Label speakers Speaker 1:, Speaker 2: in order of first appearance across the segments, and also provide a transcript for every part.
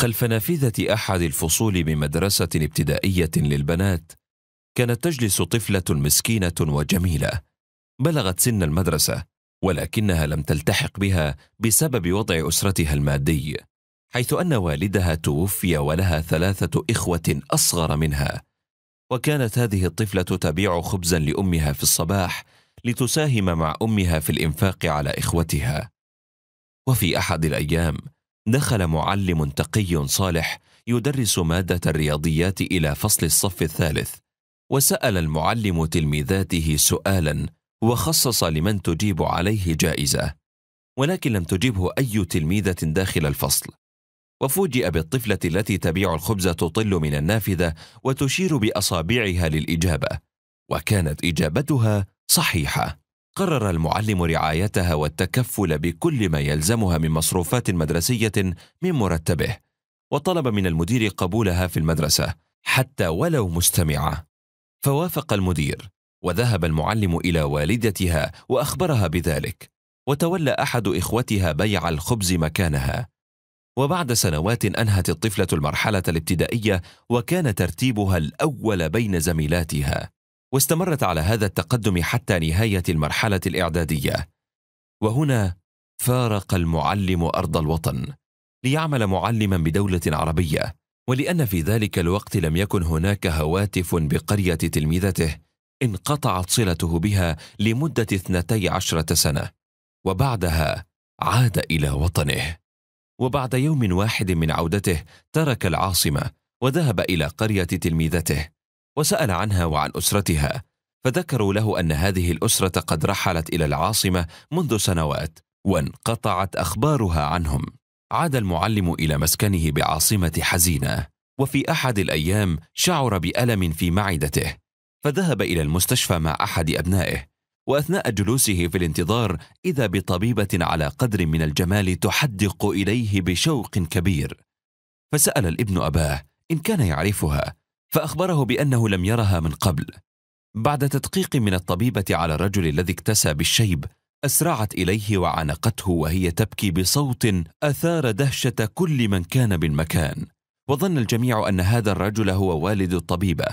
Speaker 1: خلف نافذة أحد الفصول بمدرسة ابتدائية للبنات كانت تجلس طفلة مسكينة وجميلة بلغت سن المدرسة ولكنها لم تلتحق بها بسبب وضع أسرتها المادي حيث أن والدها توفي ولها ثلاثة إخوة أصغر منها وكانت هذه الطفلة تبيع خبزا لأمها في الصباح لتساهم مع أمها في الإنفاق على إخوتها وفي أحد الأيام دخل معلم تقي صالح يدرس مادة الرياضيات إلى فصل الصف الثالث، وسأل المعلم تلميذاته سؤالا وخصص لمن تجيب عليه جائزة، ولكن لم تجبه أي تلميذة داخل الفصل، وفوجئ بالطفلة التي تبيع الخبز تطل من النافذة وتشير بأصابعها للإجابة، وكانت إجابتها صحيحة. قرر المعلم رعايتها والتكفل بكل ما يلزمها من مصروفات مدرسية من مرتبه، وطلب من المدير قبولها في المدرسة حتى ولو مستمعة. فوافق المدير، وذهب المعلم إلى والدتها وأخبرها بذلك، وتولى أحد إخوتها بيع الخبز مكانها. وبعد سنوات أنهت الطفلة المرحلة الابتدائية وكان ترتيبها الأول بين زميلاتها. واستمرت على هذا التقدم حتى نهايه المرحله الاعداديه وهنا فارق المعلم ارض الوطن ليعمل معلما بدوله عربيه ولان في ذلك الوقت لم يكن هناك هواتف بقريه تلميذته انقطعت صلته بها لمده اثنتي عشره سنه وبعدها عاد الى وطنه وبعد يوم واحد من عودته ترك العاصمه وذهب الى قريه تلميذته وسأل عنها وعن أسرتها فذكروا له أن هذه الأسرة قد رحلت إلى العاصمة منذ سنوات وانقطعت أخبارها عنهم عاد المعلم إلى مسكنه بعاصمة حزينة وفي أحد الأيام شعر بألم في معدته فذهب إلى المستشفى مع أحد أبنائه وأثناء جلوسه في الانتظار إذا بطبيبة على قدر من الجمال تحدق إليه بشوق كبير فسأل الابن أباه إن كان يعرفها فأخبره بأنه لم يرها من قبل بعد تدقيق من الطبيبة على الرجل الذي اكتسى بالشيب أسرعت إليه وعانقته وهي تبكي بصوت أثار دهشة كل من كان بالمكان وظن الجميع أن هذا الرجل هو والد الطبيبة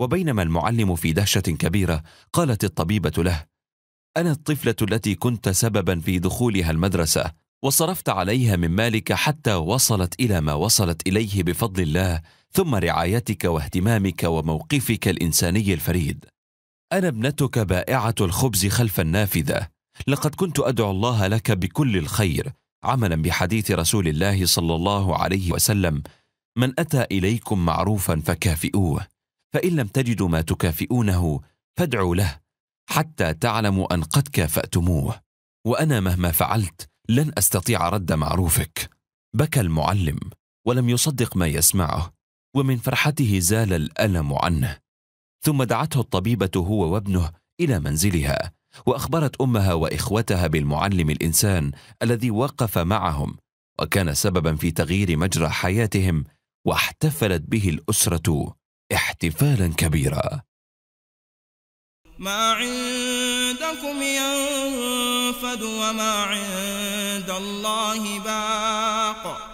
Speaker 1: وبينما المعلم في دهشة كبيرة قالت الطبيبة له أنا الطفلة التي كنت سببا في دخولها المدرسة وصرفت عليها من مالك حتى وصلت إلى ما وصلت إليه بفضل الله ثم رعايتك واهتمامك وموقفك الانساني الفريد انا ابنتك بائعه الخبز خلف النافذه لقد كنت ادعو الله لك بكل الخير عملا بحديث رسول الله صلى الله عليه وسلم من اتى اليكم معروفا فكافئوه فان لم تجدوا ما تكافئونه فادعوا له حتى تعلموا ان قد كافاتموه وانا مهما فعلت لن استطيع رد معروفك بكى المعلم ولم يصدق ما يسمعه ومن فرحته زال الالم عنه ثم دعته الطبيبه هو وابنه الى منزلها واخبرت امها واخوتها بالمعلم الانسان الذي وقف معهم وكان سببا في تغيير مجرى حياتهم واحتفلت به الاسره احتفالا كبيرا ما
Speaker 2: عندكم ينفد وما عند الله باق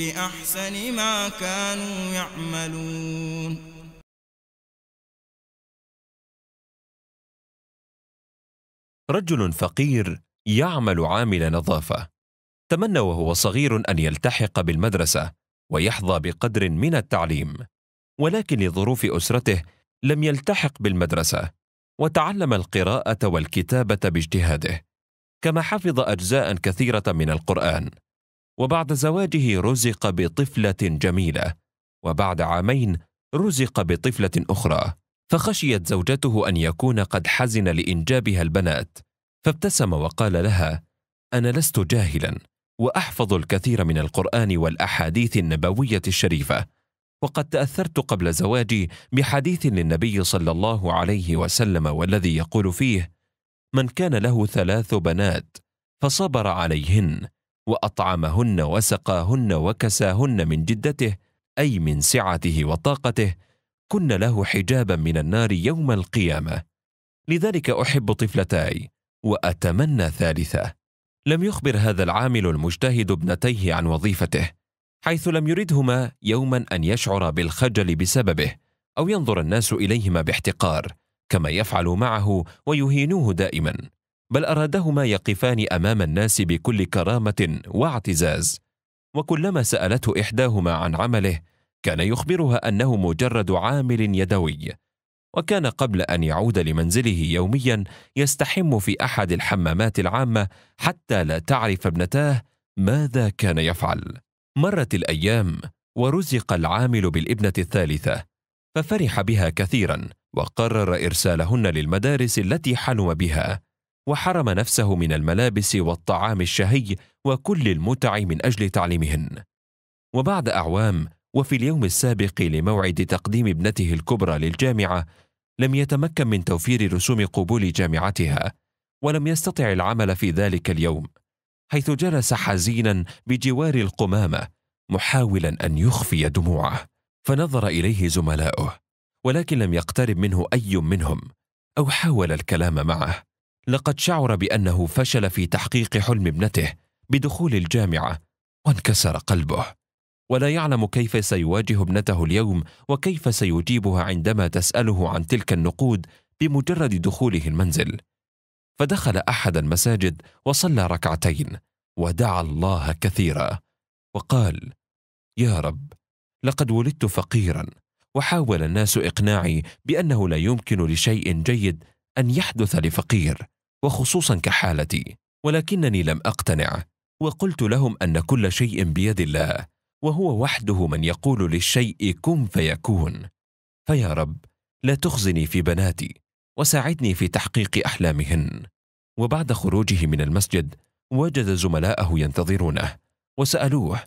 Speaker 2: بأحسن ما كانوا يعملون
Speaker 1: رجل فقير يعمل عامل نظافة تمنى وهو صغير أن يلتحق بالمدرسة ويحظى بقدر من التعليم ولكن لظروف أسرته لم يلتحق بالمدرسة وتعلم القراءة والكتابة باجتهاده كما حفظ أجزاء كثيرة من القرآن وبعد زواجه رزق بطفله جميله وبعد عامين رزق بطفله اخرى فخشيت زوجته ان يكون قد حزن لانجابها البنات فابتسم وقال لها انا لست جاهلا واحفظ الكثير من القران والاحاديث النبويه الشريفه وقد تاثرت قبل زواجي بحديث للنبي صلى الله عليه وسلم والذي يقول فيه من كان له ثلاث بنات فصبر عليهن واطعمهن وسقاهن وكساهن من جدته اي من سعته وطاقته كن له حجابا من النار يوم القيامه لذلك احب طفلتاي واتمنى ثالثه لم يخبر هذا العامل المجتهد ابنتيه عن وظيفته حيث لم يردهما يوما ان يشعر بالخجل بسببه او ينظر الناس اليهما باحتقار كما يفعل معه ويهينوه دائما بل ارادهما يقفان امام الناس بكل كرامه واعتزاز وكلما سالته احداهما عن عمله كان يخبرها انه مجرد عامل يدوي وكان قبل ان يعود لمنزله يوميا يستحم في احد الحمامات العامه حتى لا تعرف ابنتاه ماذا كان يفعل مرت الايام ورزق العامل بالابنه الثالثه ففرح بها كثيرا وقرر ارسالهن للمدارس التي حلم بها وحرم نفسه من الملابس والطعام الشهي وكل المتع من اجل تعليمهن وبعد اعوام وفي اليوم السابق لموعد تقديم ابنته الكبرى للجامعه لم يتمكن من توفير رسوم قبول جامعتها ولم يستطع العمل في ذلك اليوم حيث جلس حزينا بجوار القمامه محاولا ان يخفي دموعه فنظر اليه زملاؤه ولكن لم يقترب منه اي منهم او حاول الكلام معه لقد شعر بأنه فشل في تحقيق حلم ابنته بدخول الجامعة وانكسر قلبه ولا يعلم كيف سيواجه ابنته اليوم وكيف سيجيبها عندما تسأله عن تلك النقود بمجرد دخوله المنزل فدخل أحد المساجد وصلى ركعتين ودعا الله كثيرا وقال يا رب لقد ولدت فقيرا وحاول الناس إقناعي بأنه لا يمكن لشيء جيد أن يحدث لفقير وخصوصا كحالتي ولكنني لم أقتنع وقلت لهم أن كل شيء بيد الله وهو وحده من يقول للشيء كن فيكون فيا رب لا تخزني في بناتي وساعدني في تحقيق أحلامهن وبعد خروجه من المسجد وجد زملاءه ينتظرونه وسألوه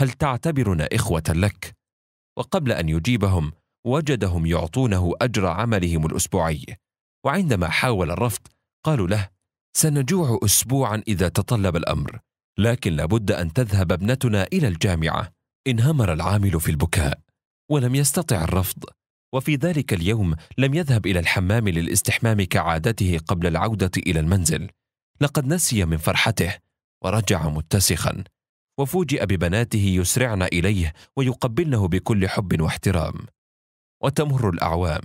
Speaker 1: هل تعتبرنا إخوة لك؟ وقبل أن يجيبهم وجدهم يعطونه أجر عملهم الأسبوعي وعندما حاول الرفض قالوا له سنجوع اسبوعا اذا تطلب الامر لكن لابد ان تذهب ابنتنا الى الجامعه انهمر العامل في البكاء ولم يستطع الرفض وفي ذلك اليوم لم يذهب الى الحمام للاستحمام كعادته قبل العوده الى المنزل لقد نسي من فرحته ورجع متسخا وفوجئ ببناته يسرعن اليه ويقبلنه بكل حب واحترام وتمر الاعوام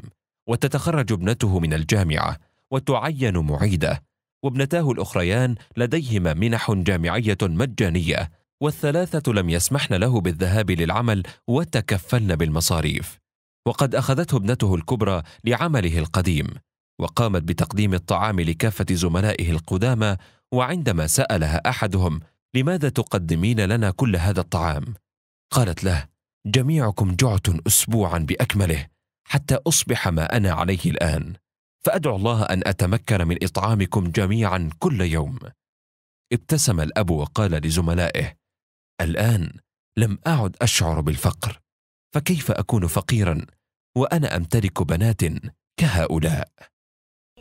Speaker 1: وتتخرج ابنته من الجامعة وتعين معيدة وابنتاه الأخريان لديهما منح جامعية مجانية والثلاثة لم يسمحن له بالذهاب للعمل وتكفلن بالمصاريف وقد أخذته ابنته الكبرى لعمله القديم وقامت بتقديم الطعام لكافة زملائه القدامى وعندما سألها أحدهم لماذا تقدمين لنا كل هذا الطعام؟ قالت له جميعكم جعت أسبوعا بأكمله حتى اصبح ما انا عليه الان فادعو الله ان اتمكن من اطعامكم جميعا كل يوم ابتسم الاب وقال لزملائه الان لم اعد اشعر بالفقر فكيف اكون فقيرا وانا امتلك بنات كهؤلاء